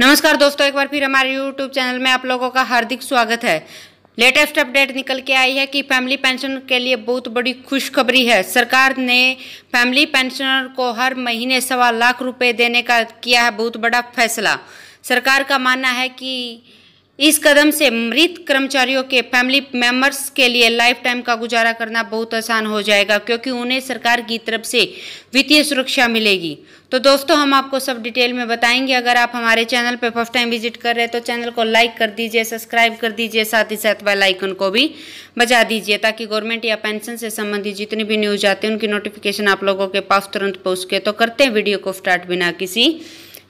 नमस्कार दोस्तों एक बार फिर हमारे यूट्यूब चैनल में आप लोगों का हार्दिक स्वागत है लेटेस्ट अपडेट निकल के आई है कि फैमिली पेंशन के लिए बहुत बड़ी खुशखबरी है सरकार ने फैमिली पेंशनर को हर महीने सवा लाख रुपए देने का किया है बहुत बड़ा फैसला सरकार का मानना है कि इस कदम से मृत कर्मचारियों के फैमिली मेम्बर्स के लिए लाइफ टाइम का गुजारा करना बहुत आसान हो जाएगा क्योंकि उन्हें सरकार की तरफ से वित्तीय सुरक्षा मिलेगी तो दोस्तों हम आपको सब डिटेल में बताएंगे अगर आप हमारे चैनल पर फर्स्ट टाइम विजिट कर रहे हैं तो चैनल को लाइक कर दीजिए सब्सक्राइब कर दीजिए साथ ही साथ बेलाइकन को भी बजा दीजिए ताकि गवर्नमेंट या पेंशन से संबंधित जितनी भी न्यूज आती है उनकी नोटिफिकेशन आप लोगों के पास तुरंत पहुँच के तो करते हैं वीडियो को स्टार्ट बिना किसी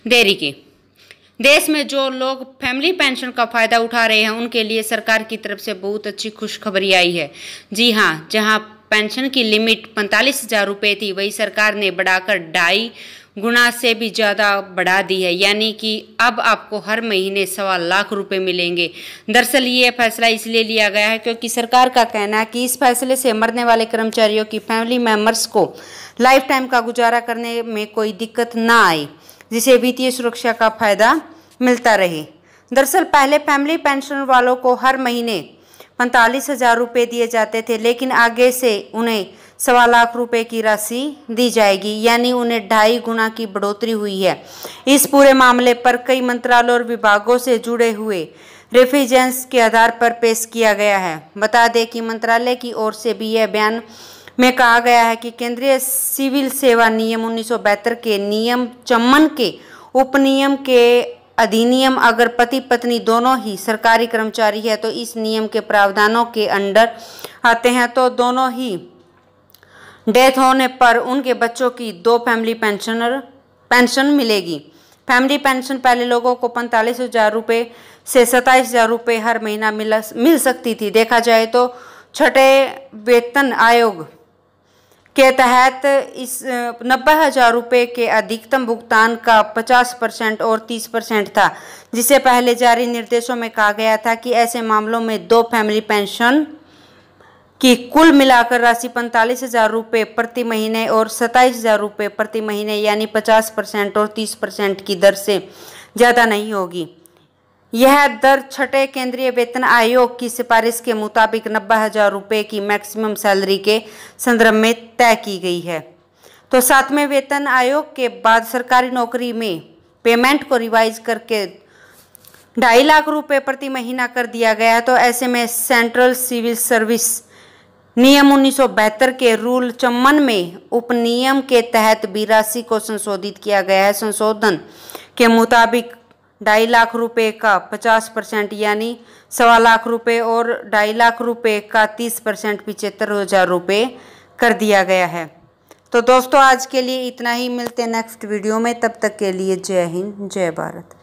देरी के देश में जो लोग फैमिली पेंशन का फ़ायदा उठा रहे हैं उनके लिए सरकार की तरफ से बहुत अच्छी खुशखबरी आई है जी हाँ जहाँ पेंशन की लिमिट पैंतालीस हज़ार रुपये थी वही सरकार ने बढ़ाकर ढाई गुना से भी ज़्यादा बढ़ा दी है यानी कि अब आपको हर महीने सवा लाख रुपए मिलेंगे दरअसल ये फैसला इसलिए लिया गया है क्योंकि सरकार का कहना है कि इस फैसले से मरने वाले कर्मचारियों की फैमिली मेम्बर्स को लाइफ टाइम का गुजारा करने में कोई दिक्कत ना आए जिसे वित्तीय सुरक्षा का फायदा मिलता रहे दरअसल पहले फैमिली पेंशन वालों को हर महीने पैंतालीस हज़ार रुपये दिए जाते थे लेकिन आगे से उन्हें सवा लाख रुपए की राशि दी जाएगी यानी उन्हें ढाई गुना की बढ़ोतरी हुई है इस पूरे मामले पर कई मंत्रालयों और विभागों से जुड़े हुए रेफिजेंस के आधार पर पेश किया गया है बता दें कि मंत्रालय की ओर से भी यह बयान में कहा गया है कि केंद्रीय सिविल सेवा नियम उन्नीस के नियम चम्मन के उपनियम के अधिनियम अगर पति पत्नी दोनों ही सरकारी कर्मचारी है तो इस नियम के प्रावधानों के अंडर आते हैं तो दोनों ही डेथ होने पर उनके बच्चों की दो फैमिली पेंशनर पेंशन मिलेगी फैमिली पेंशन पहले लोगों को पैंतालीस हज़ार रुपये से सत्ताईस हज़ार रुपये हर महीना मिल सकती थी देखा जाए तो छठे वेतन आयोग के तहत इस नब्बे हज़ार रुपये के अधिकतम भुगतान का 50 परसेंट और 30 परसेंट था जिसे पहले जारी निर्देशों में कहा गया था कि ऐसे मामलों में दो फैमिली पेंशन की कुल मिलाकर राशि पैंतालीस हज़ार रुपये प्रति महीने और सत्ताईस हज़ार रुपये प्रति महीने यानी 50 परसेंट और 30 परसेंट की दर से ज़्यादा नहीं होगी यह दर छठे केंद्रीय वेतन आयोग की सिफारिश के मुताबिक नब्बे हज़ार रुपये की मैक्सिमम सैलरी के संदर्भ में तय की गई है तो सातवें वेतन आयोग के बाद सरकारी नौकरी में पेमेंट को रिवाइज करके ढाई लाख रुपए प्रति महीना कर दिया गया है तो ऐसे में सेंट्रल सिविल सर्विस नियम उन्नीस के रूल चम्मन में उपनियम के तहत बिरासी को संशोधित किया गया है संशोधन के मुताबिक ढाई लाख रुपए का पचास परसेंट यानी सवा लाख रुपए और ढाई लाख रुपए का तीस परसेंट पिचहत्तर हज़ार रुपये कर दिया गया है तो दोस्तों आज के लिए इतना ही मिलते हैं नेक्स्ट वीडियो में तब तक के लिए जय हिंद जय भारत